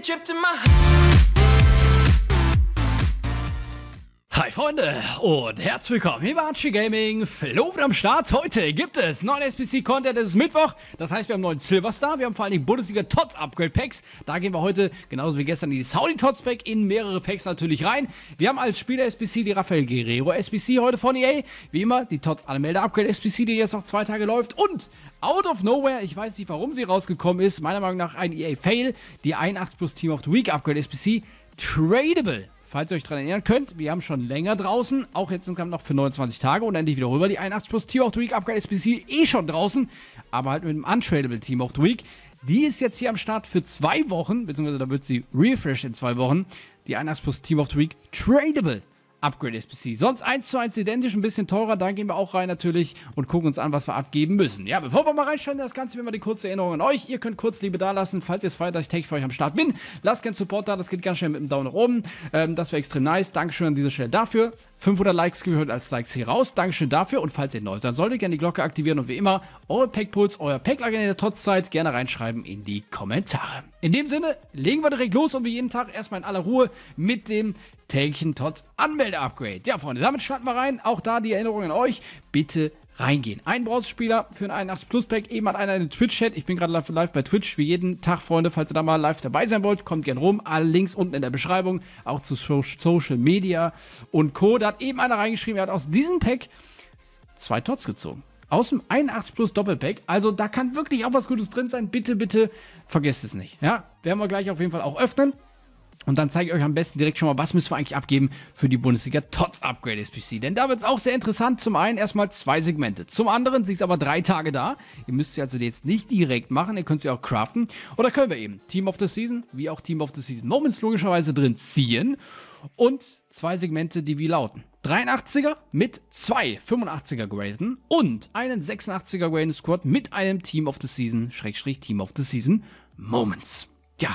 take a trip to my Hi Freunde und herzlich willkommen, hier war Archie Gaming, Flo am Start. Heute gibt es neuen SPC-Content, es ist Mittwoch, das heißt wir haben neuen Silverstar, wir haben vor allen Dingen Bundesliga Tots Upgrade Packs. Da gehen wir heute, genauso wie gestern, in die Saudi Tots Pack in mehrere Packs natürlich rein. Wir haben als Spieler SPC die Rafael Guerrero SPC heute von EA. Wie immer, die Tots Anmelder Upgrade SPC, die jetzt noch zwei Tage läuft und out of nowhere, ich weiß nicht warum sie rausgekommen ist, meiner Meinung nach ein EA Fail, die 81 plus Team of the Week Upgrade SPC, tradable. Falls ihr euch daran erinnern könnt, wir haben schon länger draußen, auch jetzt im Kampf noch für 29 Tage und endlich wieder rüber. Die 81 plus Team of the Week Upgrade ist bis hier eh schon draußen, aber halt mit dem Untradable Team of the Week. Die ist jetzt hier am Start für zwei Wochen, beziehungsweise da wird sie refreshed in zwei Wochen. Die 81 plus Team of the Week tradable. Upgrade SPC. Sonst 1 zu 1 identisch, ein bisschen teurer. Da gehen wir auch rein natürlich und gucken uns an, was wir abgeben müssen. Ja, bevor wir mal reinschauen, das Ganze, wie immer die kurze Erinnerung an euch. Ihr könnt kurz Liebe dalassen, falls ihr es feiert, dass ich täglich für euch am Start bin. Lasst gerne Support da, das geht ganz schnell mit dem Daumen nach oben. Ähm, das wäre extrem nice. Dankeschön an dieser Stelle dafür. 500 Likes gehört als Likes hier raus. Dankeschön dafür. Und falls ihr neu seid, solltet gerne die Glocke aktivieren. Und wie immer, eure Packpuls, euer pack in der Trotzzeit gerne reinschreiben in die Kommentare. In dem Sinne, legen wir direkt los und wie jeden Tag erstmal in aller Ruhe mit dem Tägchen Tots Anmelde-Upgrade. Ja, Freunde, damit starten wir rein. Auch da die Erinnerung an euch. Bitte reingehen. Ein Browser-Spieler für ein 81-Plus-Pack. Eben hat einer einen Twitch-Chat. Ich bin gerade live bei Twitch, wie jeden Tag, Freunde. Falls ihr da mal live dabei sein wollt, kommt gerne rum. Alle Links unten in der Beschreibung, auch zu so Social Media und Co. Da hat eben einer reingeschrieben, er hat aus diesem Pack zwei Tots gezogen aus dem 81 Plus Doppelpack. Also da kann wirklich auch was Gutes drin sein. Bitte, bitte vergesst es nicht. Ja, werden wir gleich auf jeden Fall auch öffnen. Und dann zeige ich euch am besten direkt schon mal, was müssen wir eigentlich abgeben für die Bundesliga Tots Upgrade SPC. Denn da wird es auch sehr interessant. Zum einen erstmal zwei Segmente. Zum anderen sind es aber drei Tage da. Ihr müsst sie also jetzt nicht direkt machen. Ihr könnt sie auch craften. Oder können wir eben Team of the Season, wie auch Team of the Season Moments logischerweise drin ziehen. Und zwei Segmente, die wie lauten. 83er mit zwei 85er Graden und einen 86er Graden Squad mit einem Team of the Season, Schrägstrich Team of the Season Moments. Ja,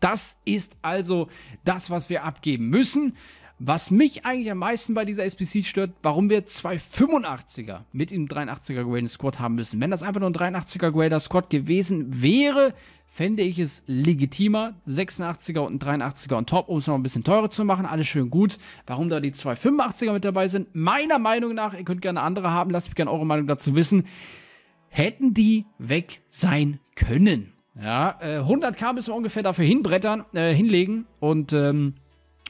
das ist also das, was wir abgeben müssen. Was mich eigentlich am meisten bei dieser SPC stört, warum wir zwei 85er mit dem 83er Grader Squad haben müssen. Wenn das einfach nur ein 83er Grader Squad gewesen wäre, fände ich es legitimer, 86er und 83er on top, um es noch ein bisschen teurer zu machen. Alles schön gut. Warum da die zwei 85er mit dabei sind, meiner Meinung nach, ihr könnt gerne andere haben, lasst mich gerne eure Meinung dazu wissen, hätten die weg sein können. Ja, 100k äh, müssen wir ungefähr dafür hinbrettern, äh, hinlegen und ähm,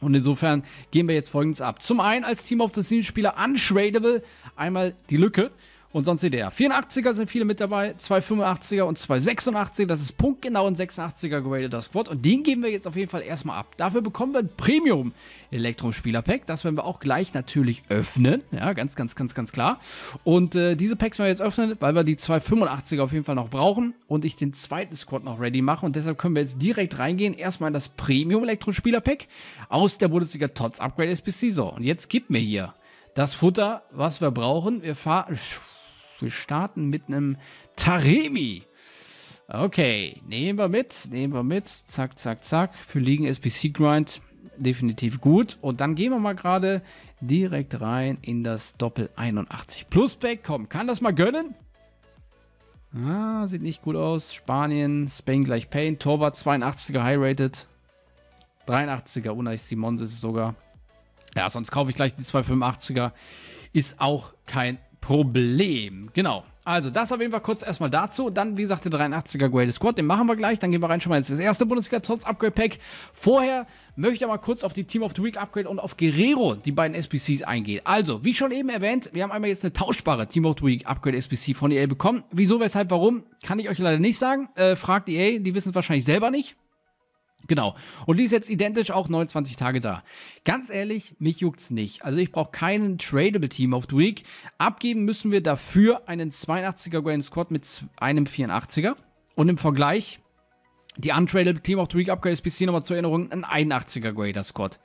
und insofern gehen wir jetzt folgendes ab. Zum einen als Team of the Scene Spieler Unshradable einmal die Lücke und sonst seht ihr ja, 84er sind viele mit dabei, 285er und 286er. Das ist punktgenau ein 86er gerateter Squad. Und den geben wir jetzt auf jeden Fall erstmal ab. Dafür bekommen wir ein Premium elektro spieler Pack. Das werden wir auch gleich natürlich öffnen. Ja, ganz, ganz, ganz, ganz klar. Und äh, diese Packs werden wir jetzt öffnen, weil wir die 285er auf jeden Fall noch brauchen und ich den zweiten Squad noch ready mache. Und deshalb können wir jetzt direkt reingehen. Erstmal in das Premium elektro spieler Pack aus der Bundesliga Tots Upgrade SPC. So, und jetzt gib mir hier das Futter, was wir brauchen. Wir fahren. Wir starten mit einem Taremi. Okay, nehmen wir mit, nehmen wir mit. Zack, zack, zack. Für liegen SPC Grind definitiv gut. Und dann gehen wir mal gerade direkt rein in das Doppel 81 Plus Pack. Komm, kann das mal gönnen? Ah, sieht nicht gut aus. Spanien, Spain gleich Pain. Torwart 82er High-Rated. 83er, Unai Simons ist es sogar. Ja, sonst kaufe ich gleich die 285er. Ist auch kein Problem. Genau. Also, das auf jeden Fall kurz erstmal dazu. Dann, wie gesagt, der 83er Grade Squad, den machen wir gleich. Dann gehen wir rein schon mal ins erste Bundesliga Tots Upgrade Pack. Vorher möchte ich aber kurz auf die Team of the Week Upgrade und auf Guerrero, die beiden SPCs, eingehen. Also, wie schon eben erwähnt, wir haben einmal jetzt eine tauschbare Team of the Week Upgrade SPC von EA bekommen. Wieso, weshalb, warum, kann ich euch leider nicht sagen. Äh, fragt EA, die wissen es wahrscheinlich selber nicht. Genau. Und die ist jetzt identisch auch 29 Tage da. Ganz ehrlich, mich juckt's nicht. Also ich brauche keinen tradable Team of the Week. Abgeben müssen wir dafür einen 82er Grand Squad mit einem 84er. Und im Vergleich, die untradable Team of the Week Upgrade SPC nochmal zur Erinnerung, ein 81er Grader Squad.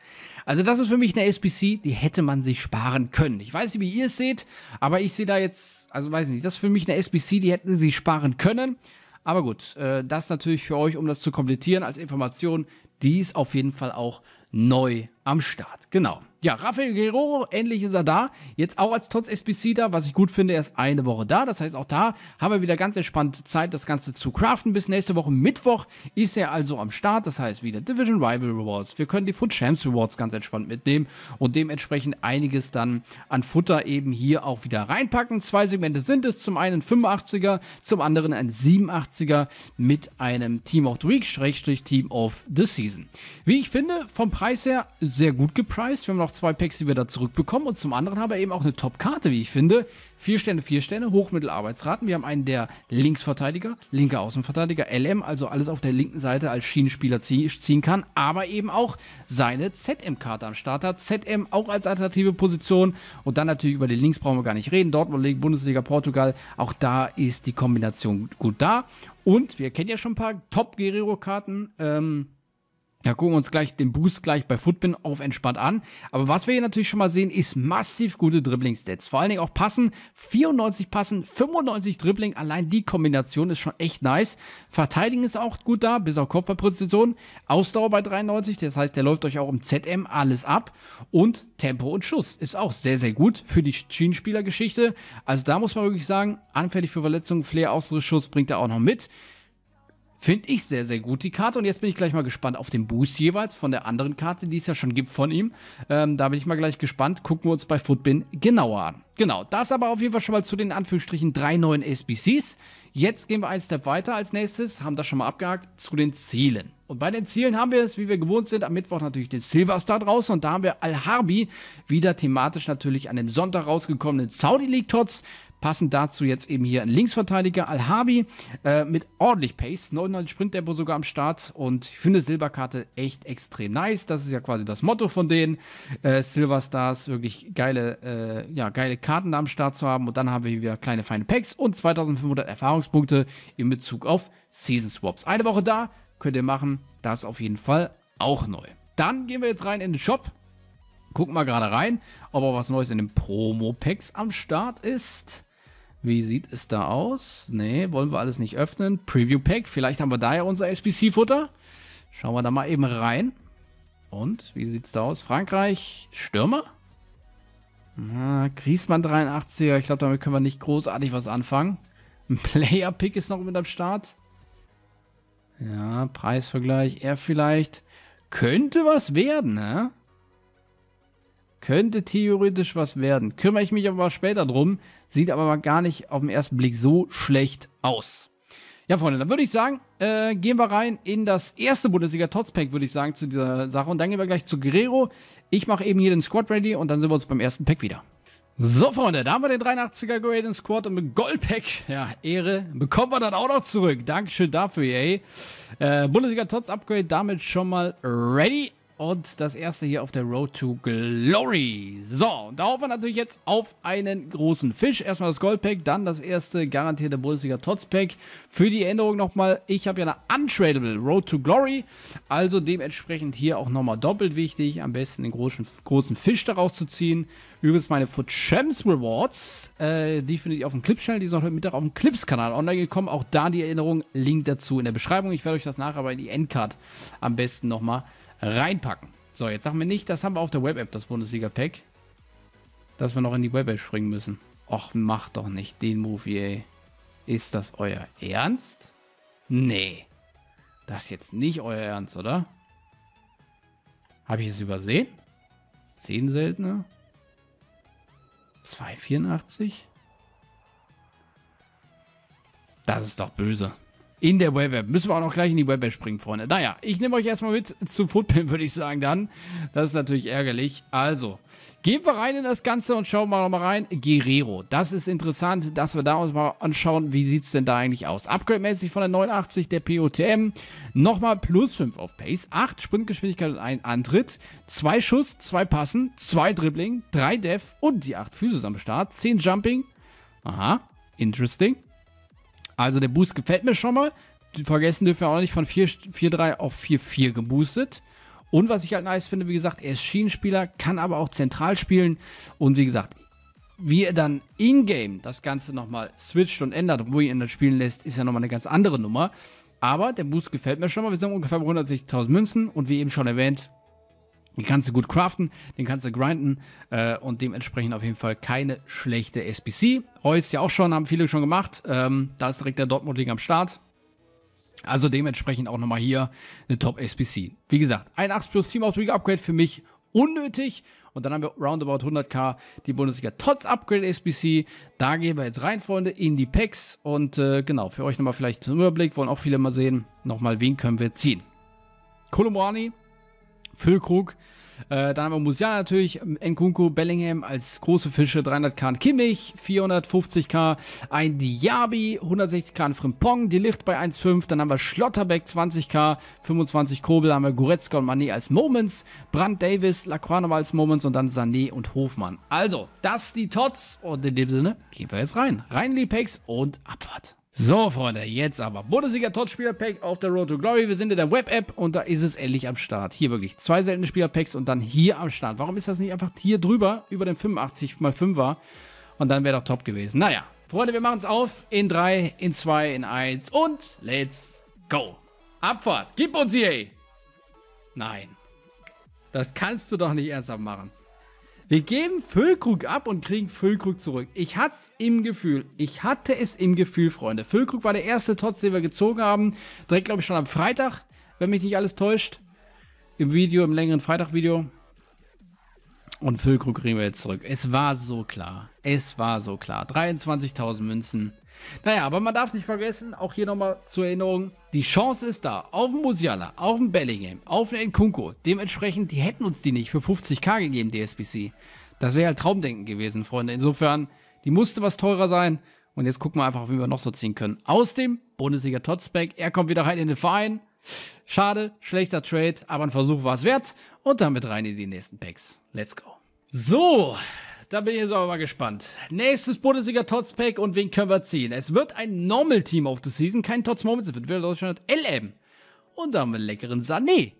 Also das ist für mich eine SPC, die hätte man sich sparen können. Ich weiß nicht, wie ihr es seht, aber ich sehe da jetzt, also weiß nicht, das ist für mich eine SPC, die hätten sie sparen können. Aber gut, äh, das natürlich für euch, um das zu komplettieren als Information. Dies auf jeden Fall auch neu am Start. Genau. Ja, Rafael Guerrero, endlich ist er da. Jetzt auch als Tots SBC da, was ich gut finde, er ist eine Woche da. Das heißt, auch da haben wir wieder ganz entspannt Zeit, das Ganze zu craften. Bis nächste Woche Mittwoch ist er also am Start. Das heißt, wieder Division Rival Rewards. Wir können die Foot Champs Rewards ganz entspannt mitnehmen und dementsprechend einiges dann an Futter eben hier auch wieder reinpacken. Zwei Segmente sind es. Zum einen 85er, zum anderen ein 87er mit einem Team of the Week, Schrägstrich Team of the Season. Wie ich finde, vom Preis Preis her sehr gut gepriced. Wir haben noch zwei Packs, die wir da zurückbekommen. Und zum anderen haben wir eben auch eine Top-Karte, wie ich finde. Vier Sterne, vier Sterne, Hochmittelarbeitsraten. Wir haben einen der Linksverteidiger, linker Außenverteidiger, LM, also alles auf der linken Seite als Schienenspieler ziehen kann, aber eben auch seine ZM-Karte am Start hat. ZM auch als alternative Position. Und dann natürlich über den Links brauchen wir gar nicht reden. Dortmund, Bundesliga, Portugal. Auch da ist die Kombination gut da. Und wir kennen ja schon ein paar Top-Guerrero-Karten. Ähm, ja, gucken wir uns gleich den Boost gleich bei Footbin auf entspannt an. Aber was wir hier natürlich schon mal sehen, ist massiv gute Dribbling-Stats. Vor allen Dingen auch Passen, 94 Passen, 95 Dribbling. Allein die Kombination ist schon echt nice. Verteidigen ist auch gut da, bis auf Kopfballpräzision. Ausdauer bei 93, das heißt, der läuft euch auch im ZM alles ab. Und Tempo und Schuss ist auch sehr, sehr gut für die Schienenspielergeschichte. Also da muss man wirklich sagen, anfällig für Verletzungen, Flair, Ausdruck, Schuss bringt er auch noch mit. Finde ich sehr, sehr gut, die Karte. Und jetzt bin ich gleich mal gespannt auf den Boost jeweils von der anderen Karte, die es ja schon gibt von ihm. Ähm, da bin ich mal gleich gespannt. Gucken wir uns bei Footbin genauer an. Genau, das aber auf jeden Fall schon mal zu den Anführungsstrichen drei neuen SBCs. Jetzt gehen wir einen Step weiter als nächstes, haben das schon mal abgehakt, zu den Zielen. Und bei den Zielen haben wir es, wie wir gewohnt sind, am Mittwoch natürlich den Silverstar draußen und da haben wir Al-Harbi wieder thematisch natürlich an dem Sonntag rausgekommenen Saudi League Tots. Passend dazu jetzt eben hier ein Linksverteidiger, Alhabi, äh, mit ordentlich Pace, 99 sprint Sprinttempo sogar am Start. Und ich finde Silberkarte echt extrem nice. Das ist ja quasi das Motto von denen. Äh, Silver wirklich geile, äh, ja, geile Karten da am Start zu haben. Und dann haben wir hier wieder kleine feine Packs und 2500 Erfahrungspunkte in Bezug auf Season Swaps. Eine Woche da, könnt ihr machen. Das auf jeden Fall auch neu. Dann gehen wir jetzt rein in den Shop. Gucken wir gerade rein, ob auch was Neues in den Promo-Packs am Start ist. Wie sieht es da aus? Ne, wollen wir alles nicht öffnen. Preview Pack, vielleicht haben wir da ja unser SPC-Futter. Schauen wir da mal eben rein. Und, wie sieht es da aus? Frankreich, Stürmer? Na, Griezmann 83er, ich glaube, damit können wir nicht großartig was anfangen. Ein Player-Pick ist noch mit am Start. Ja, Preisvergleich, er vielleicht. Könnte was werden, ne? Könnte theoretisch was werden. Kümmere ich mich aber später drum. Sieht aber gar nicht auf den ersten Blick so schlecht aus. Ja, Freunde, dann würde ich sagen, äh, gehen wir rein in das erste Bundesliga-Tots-Pack, würde ich sagen, zu dieser Sache. Und dann gehen wir gleich zu Guerrero. Ich mache eben hier den Squad ready und dann sehen wir uns beim ersten Pack wieder. So, Freunde, da haben wir den 83er Golden Squad und mit Goldpack, ja, Ehre, bekommen wir dann auch noch zurück. Dankeschön dafür, ey. Äh, Bundesliga Tots Upgrade damit schon mal ready und das erste hier auf der Road to Glory. So, und da hoffen wir natürlich jetzt auf einen großen Fisch. Erstmal das Goldpack, dann das erste garantierte Bundesliga Tots-Pack. Für die Erinnerung nochmal, ich habe ja eine untradable Road to Glory, also dementsprechend hier auch nochmal doppelt wichtig, am besten den großen, großen Fisch daraus zu ziehen. Übrigens meine For Champs Rewards, äh, die findet ihr auf dem Clips-Channel, die sind heute Mittag auf dem Clips-Kanal online gekommen. Auch da die Erinnerung, Link dazu in der Beschreibung. Ich werde euch das nachher aber in die Endcard am besten nochmal reinpacken. So, jetzt sagen wir nicht, das haben wir auf der Web-App, das Bundesliga-Pack. Dass wir noch in die Web-App springen müssen. Och, macht doch nicht den Movie, ey. Ist das euer Ernst? Nee. Das ist jetzt nicht euer Ernst, oder? Habe ich es übersehen? Szenen seltener? 284? Das ist doch böse. In der Web App. Müssen wir auch noch gleich in die Web App springen, Freunde. Naja, ich nehme euch erstmal mit zu Footpin, würde ich sagen, dann. Das ist natürlich ärgerlich. Also, gehen wir rein in das Ganze und schauen mal nochmal rein. Guerrero. Das ist interessant, dass wir da uns mal anschauen, wie sieht es denn da eigentlich aus. Upgrade-mäßig von der 89 der POTM. Nochmal plus 5 auf Pace. 8 Sprintgeschwindigkeit und ein Antritt. 2 Schuss, 2 Passen, 2 Dribbling, 3 Def und die 8 Füße am Start. 10 Jumping. Aha, interesting. Also der Boost gefällt mir schon mal. Vergessen dürfen wir auch nicht von 4-3 auf 4-4 geboostet. Und was ich halt nice finde, wie gesagt, er ist Schienenspieler, kann aber auch zentral spielen. Und wie gesagt, wie er dann in-game das Ganze nochmal switcht und ändert, wo ihr ihn dann spielen lässt, ist ja nochmal eine ganz andere Nummer. Aber der Boost gefällt mir schon mal. Wir sind ungefähr bei 160.000 Münzen und wie eben schon erwähnt, den kannst du gut craften, den kannst du grinden äh, und dementsprechend auf jeden Fall keine schlechte SBC. Reus ja auch schon, haben viele schon gemacht. Ähm, da ist direkt der Dortmund League am Start. Also dementsprechend auch nochmal hier eine Top SBC. Wie gesagt, ein 8 plus Team of the Week Upgrade für mich unnötig. Und dann haben wir roundabout 100k die Bundesliga trotz Upgrade SBC. Da gehen wir jetzt rein, Freunde, in die Packs. Und äh, genau, für euch nochmal vielleicht zum Überblick, wollen auch viele mal sehen, nochmal, wen können wir ziehen. Kolomwani, Füllkrug. Äh, dann haben wir Musiala natürlich, Nkunku, Bellingham als große Fische, 300k an Kimmich, 450k ein Diaby, 160k an Frimpong, die Licht bei 1,5, dann haben wir Schlotterbeck 20k, 25 Kobel, haben wir Goretzka und Mané als Moments, Brand Davis, Lacroix nochmal als Moments und dann Sané und Hofmann. Also, das die Tots und in dem Sinne gehen wir jetzt rein. Rein, Liebhex und Abfahrt. So, Freunde, jetzt aber. Bundesliga-Tot-Spieler-Pack auf der Road to Glory. Wir sind in der Web-App und da ist es endlich am Start. Hier wirklich zwei seltene Spieler-Packs und dann hier am Start. Warum ist das nicht einfach hier drüber, über dem 85x5er? Und dann wäre doch top gewesen. Naja, Freunde, wir machen es auf. In 3, in 2, in 1 und let's go. Abfahrt, gib uns hier. Nein. Das kannst du doch nicht ernsthaft machen. Wir geben Füllkrug ab und kriegen Füllkrug zurück. Ich hatte es im Gefühl. Ich hatte es im Gefühl, Freunde. Füllkrug war der erste Tots, den wir gezogen haben. Direkt, glaube ich, schon am Freitag, wenn mich nicht alles täuscht. Im Video, im längeren Freitag-Video. Und Füllkrug kriegen wir jetzt zurück. Es war so klar. Es war so klar. 23.000 Münzen. Naja, aber man darf nicht vergessen, auch hier nochmal zur Erinnerung, die Chance ist da. Auf den Musiala, auf den Bellingham, auf den Nkunku. Dementsprechend, die hätten uns die nicht für 50k gegeben, die SBC. Das wäre halt Traumdenken gewesen, Freunde. Insofern, die musste was teurer sein. Und jetzt gucken wir einfach, wie wir noch so ziehen können. Aus dem Bundesliga Totsback. Er kommt wieder rein in den Verein. Schade, schlechter Trade, aber ein Versuch war es wert. Und damit rein in die nächsten Packs. Let's go. So, da bin ich jetzt aber mal gespannt. Nächstes Bundesliga Totspack und wen können wir ziehen? Es wird ein Normal Team of the Season, kein Tots Moments, es wird wieder Deutschland LM. Und da haben wir einen leckeren Sané.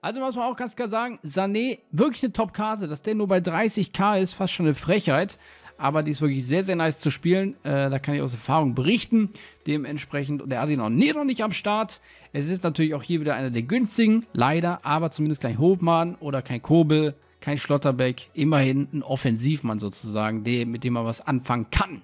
Also muss man auch ganz klar sagen, Sané, wirklich eine Top-Karte, dass der nur bei 30k ist, fast schon eine Frechheit. Aber die ist wirklich sehr, sehr nice zu spielen. Äh, da kann ich aus Erfahrung berichten. Dementsprechend, der hat ihn auch nee, noch nicht am Start. Es ist natürlich auch hier wieder einer der günstigen, leider, aber zumindest kein Hofmann oder kein Kobel kein Schlotterbeck, immerhin ein Offensivmann sozusagen, mit dem man was anfangen kann.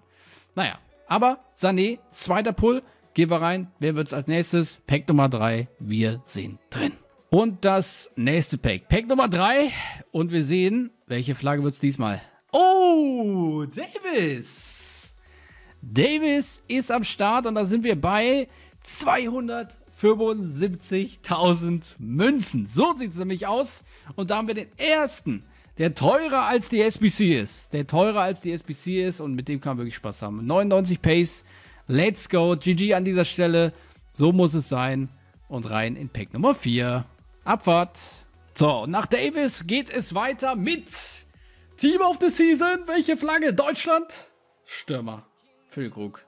Naja, aber Sané, zweiter Pull, gehen wir rein. Wer wird es als nächstes? Pack Nummer 3, wir sind drin. Und das nächste Pack, Pack Nummer 3 und wir sehen, welche Flagge wird es diesmal? Oh, Davis! Davis ist am Start und da sind wir bei 200 75.000 Münzen. So sieht es nämlich aus. Und da haben wir den ersten, der teurer als die SBC ist. Der teurer als die SBC ist und mit dem kann man wirklich Spaß haben. 99 Pace. Let's go. GG an dieser Stelle. So muss es sein. Und rein in Pack Nummer 4. Abfahrt. So, nach Davis geht es weiter mit Team of the Season. Welche Flagge? Deutschland? Stürmer. Füllkrug.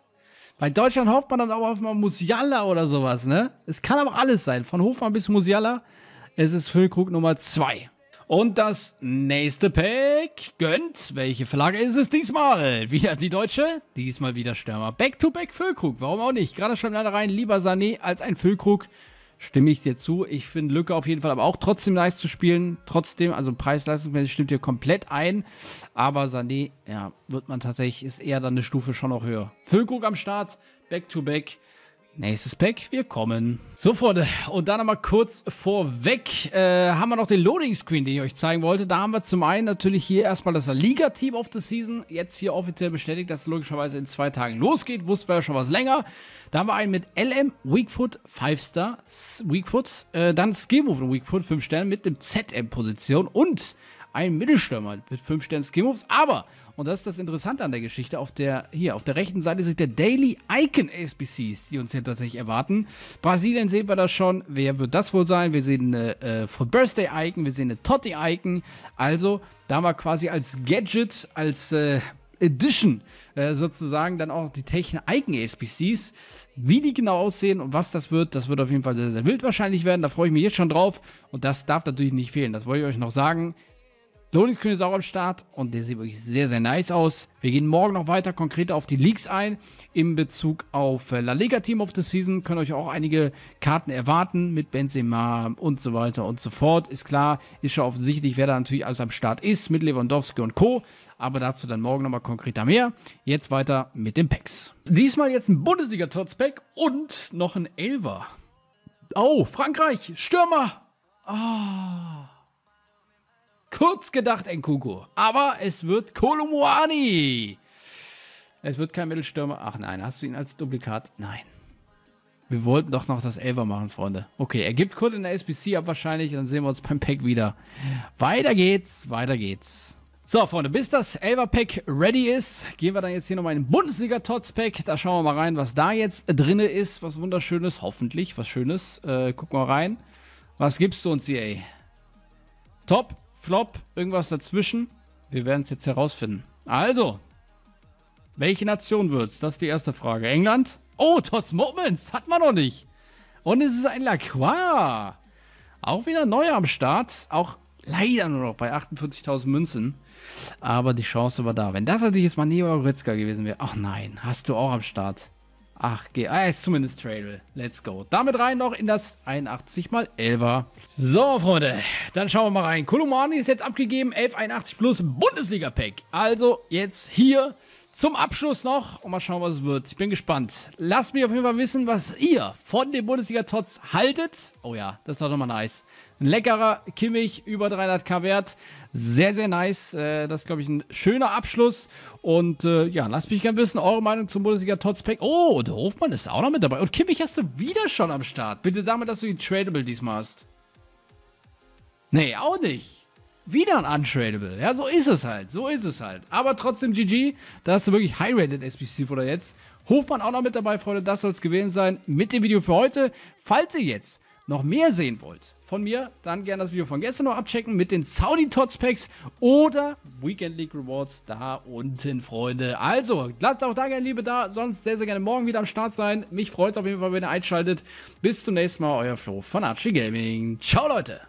Bei Deutschland hofft man dann aber auf mal Musiala oder sowas, ne? Es kann aber alles sein. Von Hofmann bis Musiala. Es ist Füllkrug Nummer 2. Und das nächste Pack gönnt. Welche Flagge ist es diesmal? Wieder die deutsche? Diesmal wieder Stürmer. Back-to-back -back Füllkrug. Warum auch nicht? Gerade schon leider rein. Lieber Sané als ein Füllkrug stimme ich dir zu. Ich finde Lücke auf jeden Fall, aber auch trotzdem nice zu spielen. Trotzdem, also preis-leistungsmäßig stimmt dir komplett ein. Aber Sané, ja, wird man tatsächlich, ist eher dann eine Stufe schon noch höher. Füllkrug am Start, Back-to-Back. back to back Nächstes Pack, wir kommen. So, Freunde, und dann nochmal kurz vorweg äh, haben wir noch den Loading-Screen, den ich euch zeigen wollte. Da haben wir zum einen natürlich hier erstmal das Liga-Team of the Season. Jetzt hier offiziell bestätigt, dass es logischerweise in zwei Tagen losgeht. Wussten wir ja schon was länger. Da haben wir einen mit LM, Weakfoot, 5-Star, Weakfoot. Äh, dann Skillmove und Weakfoot, 5 Sterne mit einem ZM-Position. Und ein Mittelstürmer mit 5 Sternen Skillmoves. Aber, und das ist das Interessante an der Geschichte, auf der, hier, auf der rechten Seite sind der Daily Icon SBCs, die uns hier tatsächlich erwarten. Brasilien sehen wir das schon. Wer wird das wohl sein? Wir sehen eine äh, Foot Birthday Icon, wir sehen eine Totti Icon. Also, da mal quasi als Gadget, als äh, Edition äh, sozusagen dann auch die Technik Eigen SPCs. Wie die genau aussehen und was das wird, das wird auf jeden Fall sehr, sehr wild wahrscheinlich werden. Da freue ich mich jetzt schon drauf. Und das darf natürlich nicht fehlen. Das wollte ich euch noch sagen loading ist auch am Start und der sieht wirklich sehr, sehr nice aus. Wir gehen morgen noch weiter konkreter auf die Leaks ein in Bezug auf äh, La Liga Team of the Season. Können euch auch einige Karten erwarten mit Benzema und so weiter und so fort. Ist klar, ist schon offensichtlich, wer da natürlich alles am Start ist mit Lewandowski und Co. Aber dazu dann morgen nochmal konkreter mehr. Jetzt weiter mit den Packs. Diesmal jetzt ein Bundesliga-Tots-Pack und noch ein Elver. Oh, Frankreich, Stürmer. Ah. Oh. Kurz gedacht, Enkuku. Aber es wird Kolomoani. Es wird kein Mittelstürmer. Ach nein, hast du ihn als Duplikat? Nein. Wir wollten doch noch das Elver machen, Freunde. Okay, er gibt kurz in der SBC ab wahrscheinlich. Dann sehen wir uns beim Pack wieder. Weiter geht's, weiter geht's. So, Freunde, bis das Elver-Pack ready ist, gehen wir dann jetzt hier nochmal in den Bundesliga-Tots-Pack. Da schauen wir mal rein, was da jetzt drin ist. Was Wunderschönes, hoffentlich was Schönes. Äh, gucken wir rein. Was gibst du uns hier, ey? Top. Flop, irgendwas dazwischen. Wir werden es jetzt herausfinden. Also, welche Nation wird's? Das ist die erste Frage. England? Oh, Tots Moments! Hat man noch nicht! Und es ist ein Lacroix. Auch wieder neu am Start. Auch leider nur noch bei 48.000 Münzen. Aber die Chance war da. Wenn das natürlich jetzt mal Neo Ritzka gewesen wäre. Ach nein, hast du auch am Start. Ach, g Ah, ist zumindest Trail. Let's go. Damit rein noch in das 81x11er. So, Freunde, dann schauen wir mal rein. Kolumani ist jetzt abgegeben, 1181 plus Bundesliga-Pack. Also jetzt hier zum Abschluss noch und mal schauen, was es wird. Ich bin gespannt. Lasst mich auf jeden Fall wissen, was ihr von den Bundesliga-Tots haltet. Oh ja, das ist doch nochmal nice. Ein leckerer Kimmich, über 300k wert. Sehr, sehr nice. Äh, das ist, glaube ich, ein schöner Abschluss. Und äh, ja, lasst mich gerne wissen, eure Meinung zum Bundesliga Totspack. Oh, der Hofmann ist auch noch mit dabei. Und Kimmich hast du wieder schon am Start. Bitte sag mir, dass du ihn Tradable diesmal hast. Nee, auch nicht. Wieder ein Untradable. Ja, so ist es halt. So ist es halt. Aber trotzdem GG. Da hast du wirklich High-Rated SPC oder jetzt. Hofmann auch noch mit dabei, Freunde. Das soll es gewesen sein mit dem Video für heute. Falls ihr jetzt noch mehr sehen wollt, von mir, dann gerne das Video von gestern noch abchecken mit den Saudi Tots Packs oder Weekend League Rewards da unten, Freunde. Also, lasst auch da gerne Liebe da, sonst sehr, sehr gerne morgen wieder am Start sein. Mich freut es auf jeden Fall, wenn ihr einschaltet. Bis zum nächsten Mal, euer Flo von Archie Gaming. Ciao, Leute!